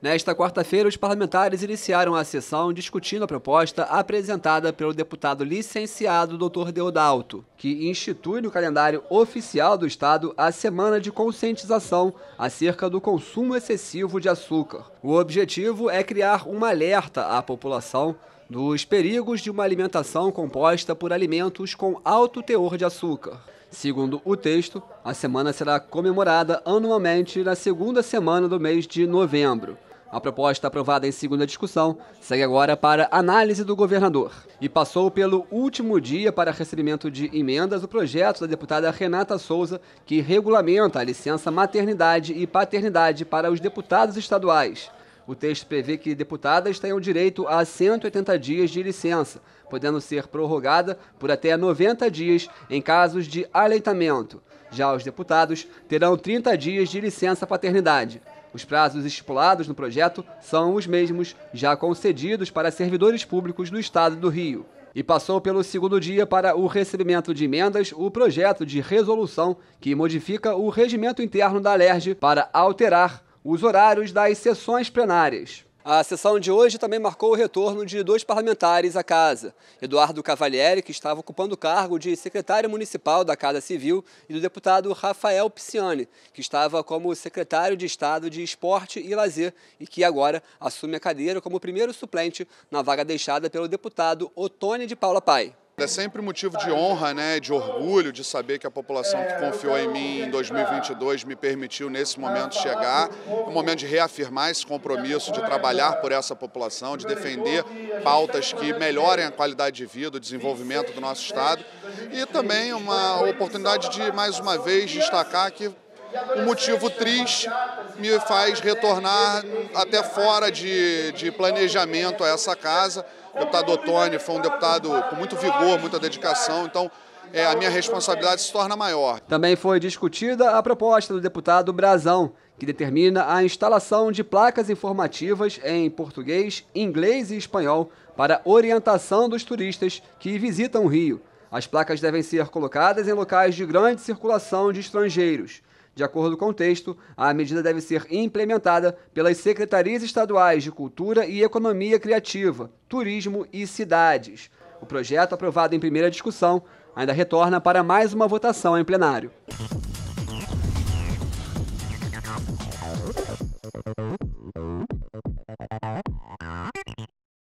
Nesta quarta-feira, os parlamentares iniciaram a sessão discutindo a proposta apresentada pelo deputado licenciado Dr. Deodalto, que institui no calendário oficial do Estado a semana de conscientização acerca do consumo excessivo de açúcar. O objetivo é criar um alerta à população dos perigos de uma alimentação composta por alimentos com alto teor de açúcar. Segundo o texto, a semana será comemorada anualmente na segunda semana do mês de novembro. A proposta aprovada em segunda discussão segue agora para análise do governador e passou pelo último dia para recebimento de emendas o projeto da deputada Renata Souza, que regulamenta a licença maternidade e paternidade para os deputados estaduais. O texto prevê que deputadas tenham direito a 180 dias de licença, podendo ser prorrogada por até 90 dias em casos de aleitamento. Já os deputados terão 30 dias de licença paternidade. Os prazos estipulados no projeto são os mesmos já concedidos para servidores públicos do Estado do Rio. E passou pelo segundo dia para o recebimento de emendas o projeto de resolução que modifica o regimento interno da LERJ para alterar os horários das sessões plenárias. A sessão de hoje também marcou o retorno de dois parlamentares à casa. Eduardo Cavalieri, que estava ocupando o cargo de secretário municipal da Casa Civil, e do deputado Rafael Pisciani, que estava como secretário de Estado de Esporte e Lazer e que agora assume a cadeira como primeiro suplente na vaga deixada pelo deputado Otone de Paula Pai. É sempre motivo de honra, né, de orgulho de saber que a população que confiou em mim em 2022 me permitiu nesse momento chegar. É um momento de reafirmar esse compromisso de trabalhar por essa população, de defender pautas que melhorem a qualidade de vida, o desenvolvimento do nosso estado e também uma oportunidade de mais uma vez destacar que um motivo triste me faz retornar até fora de, de planejamento a essa casa. O deputado Ottoni foi um deputado com muito vigor, muita dedicação, então é, a minha responsabilidade se torna maior. Também foi discutida a proposta do deputado Brazão, que determina a instalação de placas informativas em português, inglês e espanhol para orientação dos turistas que visitam o Rio. As placas devem ser colocadas em locais de grande circulação de estrangeiros. De acordo com o texto, a medida deve ser implementada pelas secretarias estaduais de Cultura e Economia Criativa, Turismo e Cidades. O projeto, aprovado em primeira discussão, ainda retorna para mais uma votação em plenário.